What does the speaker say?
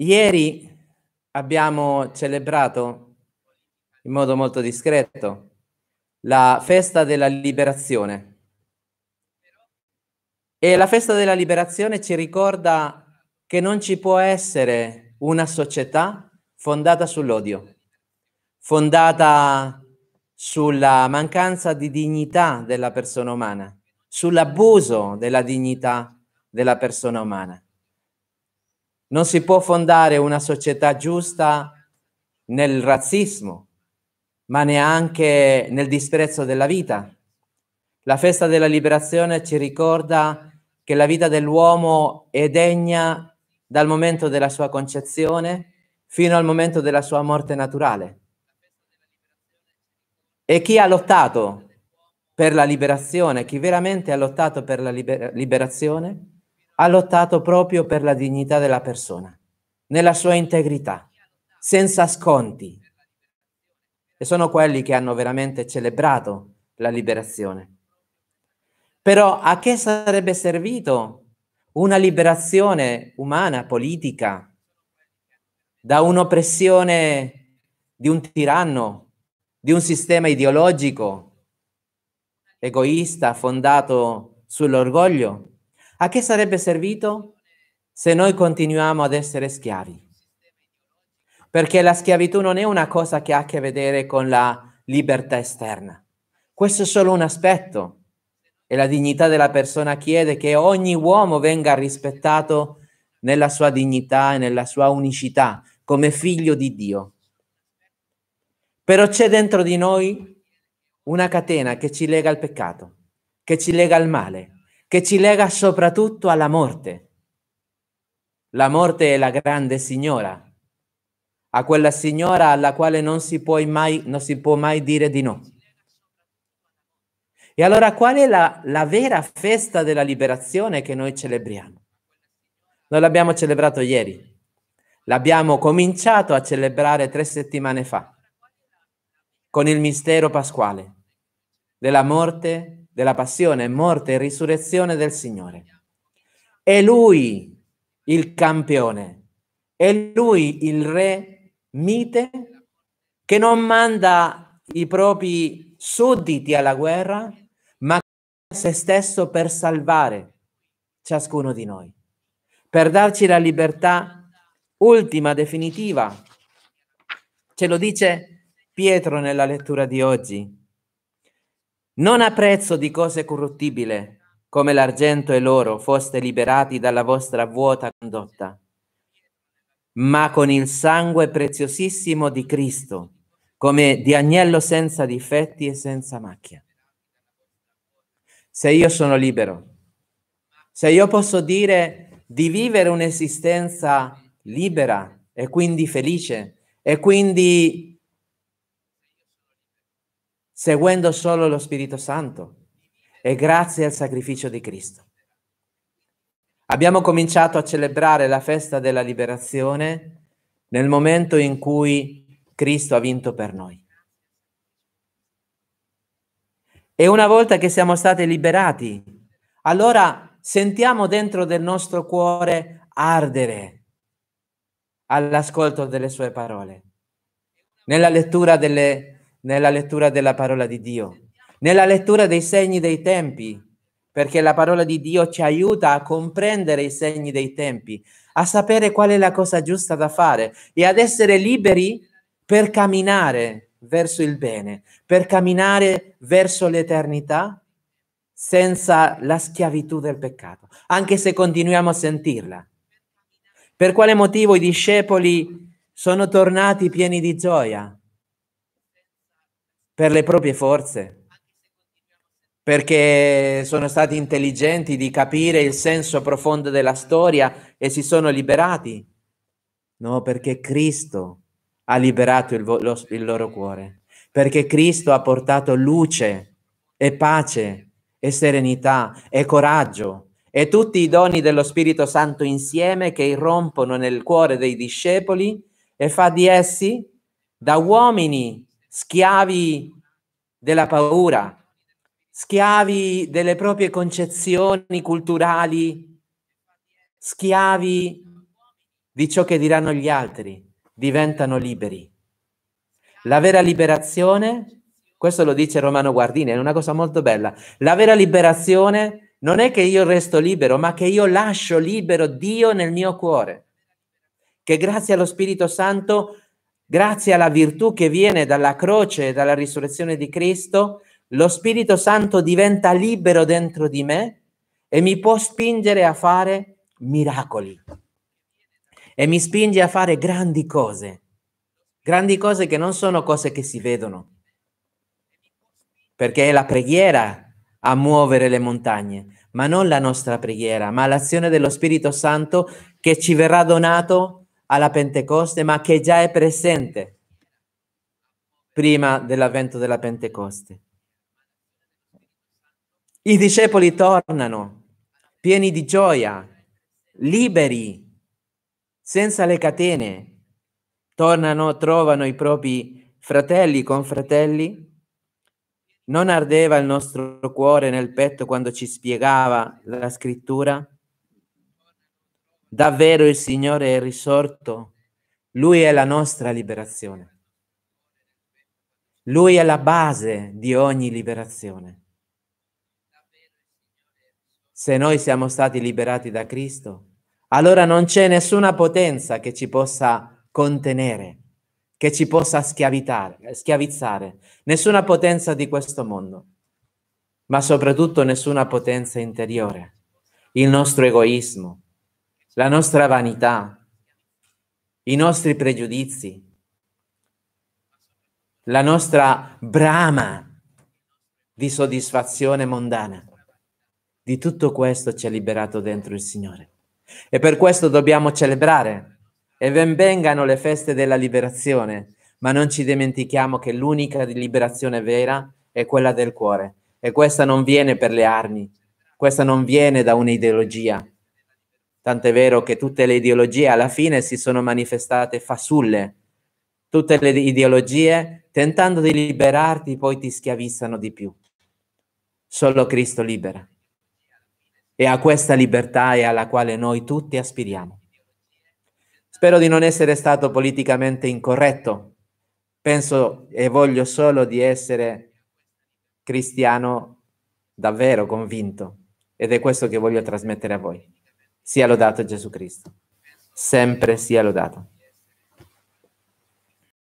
Ieri abbiamo celebrato in modo molto discreto la festa della liberazione. E la festa della liberazione ci ricorda che non ci può essere una società fondata sull'odio, fondata sulla mancanza di dignità della persona umana, sull'abuso della dignità della persona umana. Non si può fondare una società giusta nel razzismo, ma neanche nel disprezzo della vita. La festa della liberazione ci ricorda che la vita dell'uomo è degna dal momento della sua concezione fino al momento della sua morte naturale. E chi ha lottato per la liberazione, chi veramente ha lottato per la liberazione, ha lottato proprio per la dignità della persona, nella sua integrità, senza sconti. E sono quelli che hanno veramente celebrato la liberazione. Però a che sarebbe servito una liberazione umana, politica, da un'oppressione di un tiranno, di un sistema ideologico, egoista, fondato sull'orgoglio? A che sarebbe servito se noi continuiamo ad essere schiavi? Perché la schiavitù non è una cosa che ha a che vedere con la libertà esterna. Questo è solo un aspetto e la dignità della persona chiede che ogni uomo venga rispettato nella sua dignità e nella sua unicità come figlio di Dio. Però c'è dentro di noi una catena che ci lega al peccato, che ci lega al male, che ci lega soprattutto alla morte. La morte è la grande signora, a quella signora alla quale non si, mai, non si può mai dire di no. E allora qual è la, la vera festa della liberazione che noi celebriamo? Noi l'abbiamo celebrato ieri, l'abbiamo cominciato a celebrare tre settimane fa, con il mistero pasquale della morte della passione, morte e risurrezione del Signore. È Lui il campione, è Lui il Re mite che non manda i propri sudditi alla guerra, ma se stesso per salvare ciascuno di noi, per darci la libertà ultima, definitiva. Ce lo dice Pietro nella lettura di oggi, non a prezzo di cose corruttibili, come l'argento e l'oro, foste liberati dalla vostra vuota condotta, ma con il sangue preziosissimo di Cristo, come di agnello senza difetti e senza macchia. Se io sono libero, se io posso dire di vivere un'esistenza libera e quindi felice e quindi seguendo solo lo Spirito Santo e grazie al sacrificio di Cristo. Abbiamo cominciato a celebrare la festa della liberazione nel momento in cui Cristo ha vinto per noi. E una volta che siamo stati liberati, allora sentiamo dentro del nostro cuore ardere all'ascolto delle sue parole, nella lettura delle nella lettura della parola di Dio, nella lettura dei segni dei tempi, perché la parola di Dio ci aiuta a comprendere i segni dei tempi, a sapere qual è la cosa giusta da fare e ad essere liberi per camminare verso il bene, per camminare verso l'eternità senza la schiavitù del peccato, anche se continuiamo a sentirla. Per quale motivo i discepoli sono tornati pieni di gioia? per le proprie forze, perché sono stati intelligenti di capire il senso profondo della storia e si sono liberati. No, perché Cristo ha liberato il, lo, il loro cuore, perché Cristo ha portato luce e pace e serenità e coraggio e tutti i doni dello Spirito Santo insieme che irrompono nel cuore dei discepoli e fa di essi, da uomini schiavi della paura, schiavi delle proprie concezioni culturali, schiavi di ciò che diranno gli altri, diventano liberi. La vera liberazione, questo lo dice Romano Guardini, è una cosa molto bella, la vera liberazione non è che io resto libero, ma che io lascio libero Dio nel mio cuore, che grazie allo Spirito Santo Grazie alla virtù che viene dalla croce e dalla risurrezione di Cristo, lo Spirito Santo diventa libero dentro di me e mi può spingere a fare miracoli e mi spinge a fare grandi cose, grandi cose che non sono cose che si vedono, perché è la preghiera a muovere le montagne, ma non la nostra preghiera, ma l'azione dello Spirito Santo che ci verrà donato alla Pentecoste, ma che già è presente prima dell'avvento della Pentecoste. I discepoli tornano pieni di gioia, liberi, senza le catene. Tornano, trovano i propri fratelli, confratelli. Non ardeva il nostro cuore nel petto quando ci spiegava la scrittura? Davvero il Signore è risorto. Lui è la nostra liberazione. Lui è la base di ogni liberazione. Se noi siamo stati liberati da Cristo, allora non c'è nessuna potenza che ci possa contenere, che ci possa schiavizzare, nessuna potenza di questo mondo, ma soprattutto nessuna potenza interiore, il nostro egoismo, la nostra vanità, i nostri pregiudizi, la nostra brama di soddisfazione mondana. Di tutto questo ci ha liberato dentro il Signore. E per questo dobbiamo celebrare. E ben vengano le feste della liberazione, ma non ci dimentichiamo che l'unica liberazione vera è quella del cuore. E questa non viene per le armi, questa non viene da un'ideologia, Tant'è vero che tutte le ideologie alla fine si sono manifestate fasulle. Tutte le ideologie, tentando di liberarti, poi ti schiavizzano di più. Solo Cristo libera. E a questa libertà è alla quale noi tutti aspiriamo. Spero di non essere stato politicamente incorretto. Penso e voglio solo di essere cristiano davvero convinto ed è questo che voglio trasmettere a voi. Sia lodato Gesù Cristo. Sempre sia lodato.